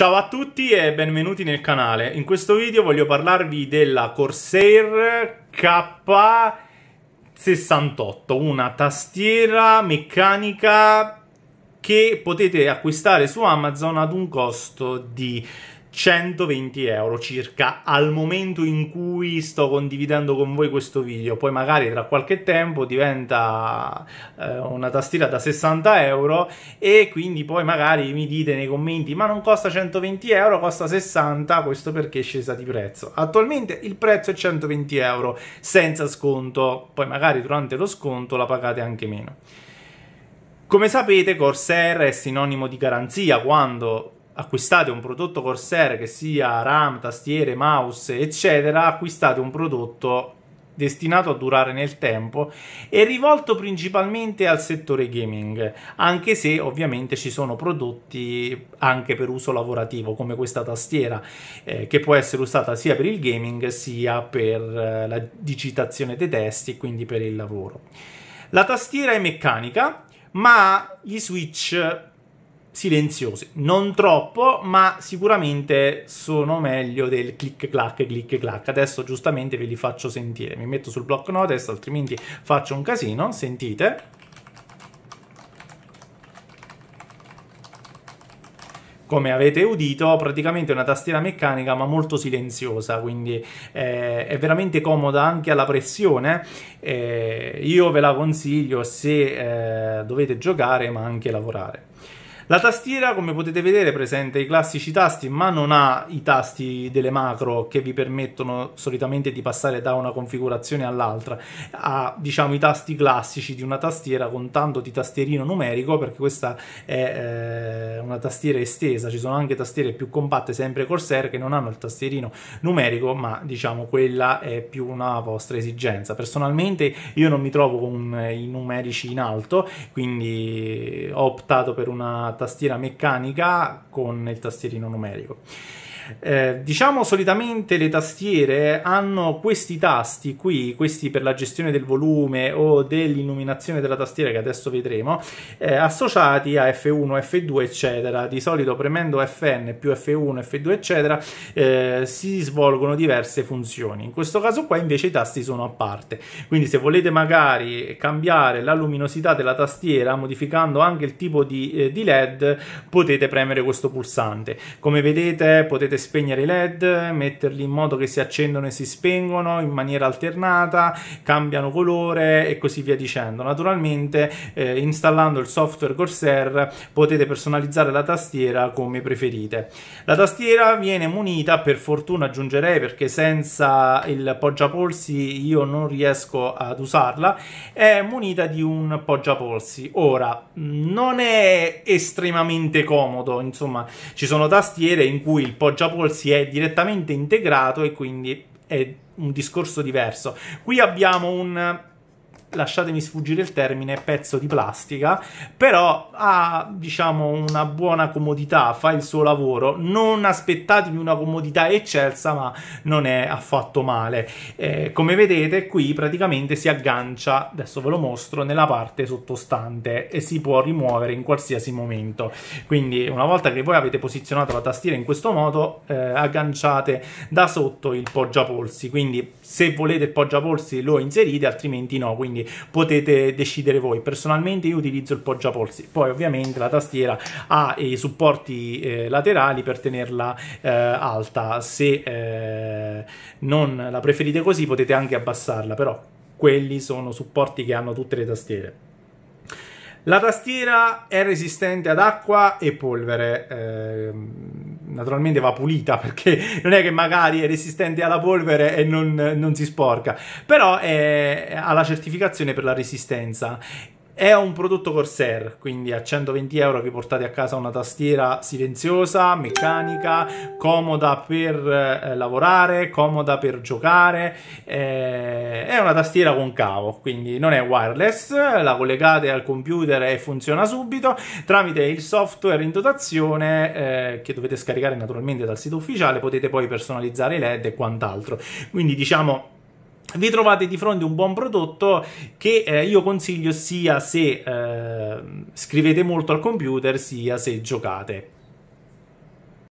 Ciao a tutti e benvenuti nel canale. In questo video voglio parlarvi della Corsair K68, una tastiera meccanica che potete acquistare su Amazon ad un costo di 120 euro circa al momento in cui sto condividendo con voi questo video poi magari tra qualche tempo diventa eh, una tastiera da 60 euro e quindi poi magari mi dite nei commenti ma non costa 120 euro costa 60 questo perché è scesa di prezzo attualmente il prezzo è 120 euro senza sconto poi magari durante lo sconto la pagate anche meno come sapete Corsair è sinonimo di garanzia quando acquistate un prodotto Corsair che sia RAM, tastiere, mouse, eccetera, acquistate un prodotto destinato a durare nel tempo e rivolto principalmente al settore gaming, anche se ovviamente ci sono prodotti anche per uso lavorativo come questa tastiera eh, che può essere usata sia per il gaming sia per eh, la digitazione dei testi, quindi per il lavoro. La tastiera è meccanica, ma gli switch silenziosi. Non troppo, ma sicuramente sono meglio del click clack click clack. Adesso giustamente ve li faccio sentire. Mi metto sul block notes, altrimenti faccio un casino. Sentite. come avete udito, praticamente è una tastiera meccanica ma molto silenziosa, quindi eh, è veramente comoda anche alla pressione. Eh, io ve la consiglio se eh, dovete giocare ma anche lavorare. La tastiera, come potete vedere, presenta i classici tasti, ma non ha i tasti delle macro che vi permettono solitamente di passare da una configurazione all'altra. Ha, diciamo, i tasti classici di una tastiera con tanto di tastierino numerico, perché questa è eh, una tastiera estesa. Ci sono anche tastiere più compatte, sempre Corsair, che non hanno il tastierino numerico, ma diciamo quella è più una vostra esigenza. Personalmente io non mi trovo con i numerici in alto, quindi ho optato per una tastiera meccanica con il tastierino numerico. Eh, diciamo solitamente le tastiere hanno questi tasti qui, questi per la gestione del volume o dell'illuminazione della tastiera che adesso vedremo, eh, associati a F1, F2 eccetera. Di solito premendo Fn più F1, F2 eccetera eh, si svolgono diverse funzioni. In questo caso qua invece i tasti sono a parte, quindi se volete magari cambiare la luminosità della tastiera modificando anche il tipo di, eh, di LED potete premere questo pulsante. Come vedete potete spegnere i led, metterli in modo che si accendono e si spengono in maniera alternata, cambiano colore e così via dicendo. Naturalmente eh, installando il software Corsair potete personalizzare la tastiera come preferite. La tastiera viene munita, per fortuna aggiungerei perché senza il poggiapolsi io non riesco ad usarla, è munita di un poggiapolsi. Ora, non è estremamente comodo, insomma ci sono tastiere in cui il poggiapolsi Paul si è direttamente integrato e quindi è un discorso diverso. Qui abbiamo un lasciatemi sfuggire il termine, pezzo di plastica, però ha diciamo una buona comodità, fa il suo lavoro, non aspettatevi una comodità eccelsa, ma non è affatto male. Eh, come vedete qui praticamente si aggancia, adesso ve lo mostro, nella parte sottostante e si può rimuovere in qualsiasi momento. Quindi una volta che voi avete posizionato la tastiera in questo modo, eh, agganciate da sotto il poggiapolsi, quindi se volete il poggiapolsi lo inserite, altrimenti no, quindi quindi potete decidere voi. Personalmente io utilizzo il poggiapolsi, poi ovviamente la tastiera ha eh, i supporti eh, laterali per tenerla eh, alta, se eh, non la preferite così potete anche abbassarla, però quelli sono supporti che hanno tutte le tastiere. La tastiera è resistente ad acqua e polvere. Ehm naturalmente va pulita perché non è che magari è resistente alla polvere e non, non si sporca, però è, ha la certificazione per la resistenza è un prodotto Corsair, quindi a 120 euro vi portate a casa una tastiera silenziosa, meccanica, comoda per eh, lavorare, comoda per giocare. Eh, è una tastiera con cavo, quindi non è wireless, la collegate al computer e funziona subito tramite il software in dotazione eh, che dovete scaricare naturalmente dal sito ufficiale, potete poi personalizzare i LED e quant'altro. Quindi diciamo vi trovate di fronte a un buon prodotto che eh, io consiglio sia se eh, scrivete molto al computer sia se giocate.